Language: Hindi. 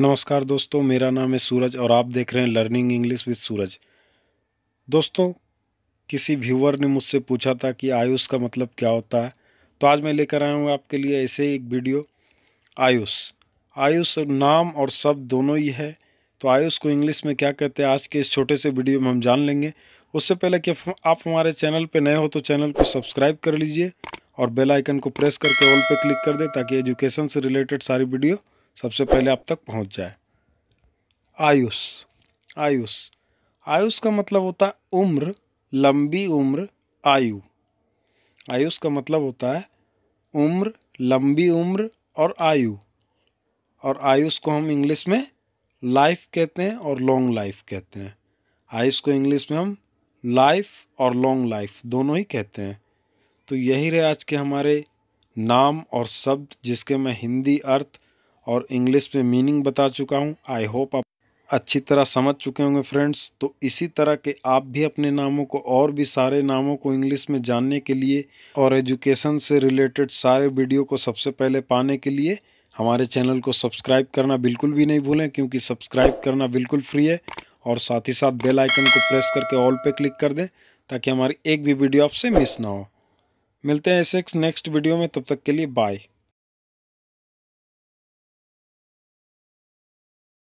नमस्कार दोस्तों मेरा नाम है सूरज और आप देख रहे हैं लर्निंग इंग्लिश विद सूरज दोस्तों किसी व्यूवर ने मुझसे पूछा था कि आयुष का मतलब क्या होता है तो आज मैं लेकर आया हूँ आपके लिए ऐसे ही एक वीडियो आयुष आयुष नाम और शब्द दोनों ही है तो आयुष को इंग्लिश में क्या कहते हैं आज के इस छोटे से वीडियो में हम जान लेंगे उससे पहले कि आप हमारे चैनल पर नए हो तो चैनल को सब्सक्राइब कर लीजिए और बेल आइकन को प्रेस करके ऑल पे क्लिक कर दें ताकि एजुकेशन से रिलेटेड सारी वीडियो सबसे पहले आप तक पहुंच जाए आयुष आयुष आयुष का मतलब होता है उम्र लंबी उम्र आयु आयुष का मतलब होता है उम्र लंबी उम्र और आयु और आयुष को हम इंग्लिश में लाइफ कहते हैं और लॉन्ग लाइफ कहते हैं आयुष को इंग्लिश में हम लाइफ और लॉन्ग लाइफ दोनों ही कहते हैं तो यही रहे आज के हमारे नाम और शब्द जिसके मैं हिंदी अर्थ और इंग्लिश में मीनिंग बता चुका हूँ आई होप आप अच्छी तरह समझ चुके होंगे फ्रेंड्स तो इसी तरह के आप भी अपने नामों को और भी सारे नामों को इंग्लिश में जानने के लिए और एजुकेशन से रिलेटेड सारे वीडियो को सबसे पहले पाने के लिए हमारे चैनल को सब्सक्राइब करना बिल्कुल भी नहीं भूलें क्योंकि सब्सक्राइब करना बिल्कुल फ्री है और साथ ही साथ बेल आइकन को प्रेस करके ऑल पे क्लिक कर दें ताकि हमारी एक भी वीडियो आपसे मिस ना हो मिलते हैं ऐसे नेक्स्ट वीडियो में तब तक के लिए बाय